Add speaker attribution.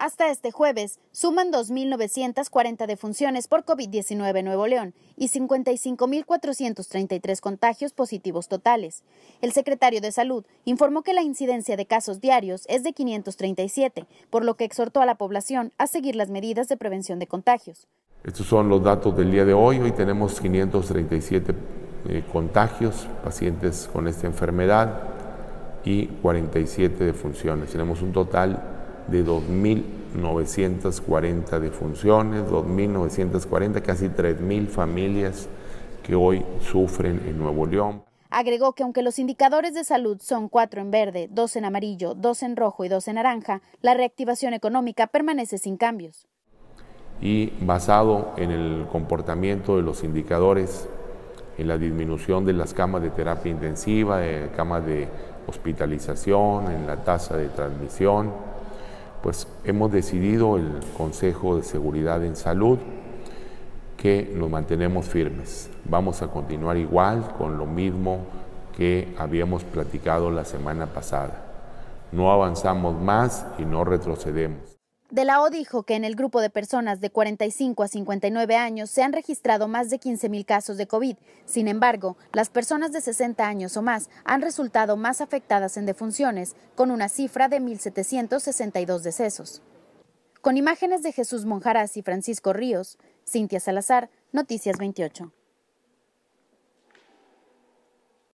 Speaker 1: Hasta este jueves, suman 2.940 defunciones por COVID-19 en Nuevo León y 55.433 contagios positivos totales. El secretario de Salud informó que la incidencia de casos diarios es de 537, por lo que exhortó a la población a seguir las medidas de prevención de contagios.
Speaker 2: Estos son los datos del día de hoy. Hoy tenemos 537 eh, contagios, pacientes con esta enfermedad y 47 defunciones. Tenemos un total de 2.940 defunciones, 2.940, casi 3.000 familias que hoy sufren en Nuevo León.
Speaker 1: Agregó que aunque los indicadores de salud son cuatro en verde, dos en amarillo, dos en rojo y dos en naranja, la reactivación económica permanece sin cambios.
Speaker 2: Y basado en el comportamiento de los indicadores, en la disminución de las camas de terapia intensiva, en eh, camas de hospitalización, en la tasa de transmisión, pues hemos decidido el Consejo de Seguridad en Salud que nos mantenemos firmes. Vamos a continuar igual con lo mismo que habíamos platicado la semana pasada. No avanzamos más y no retrocedemos.
Speaker 1: De la O dijo que en el grupo de personas de 45 a 59 años se han registrado más de 15.000 casos de COVID. Sin embargo, las personas de 60 años o más han resultado más afectadas en defunciones, con una cifra de 1.762 decesos. Con imágenes de Jesús Monjaraz y Francisco Ríos, Cintia Salazar, Noticias 28.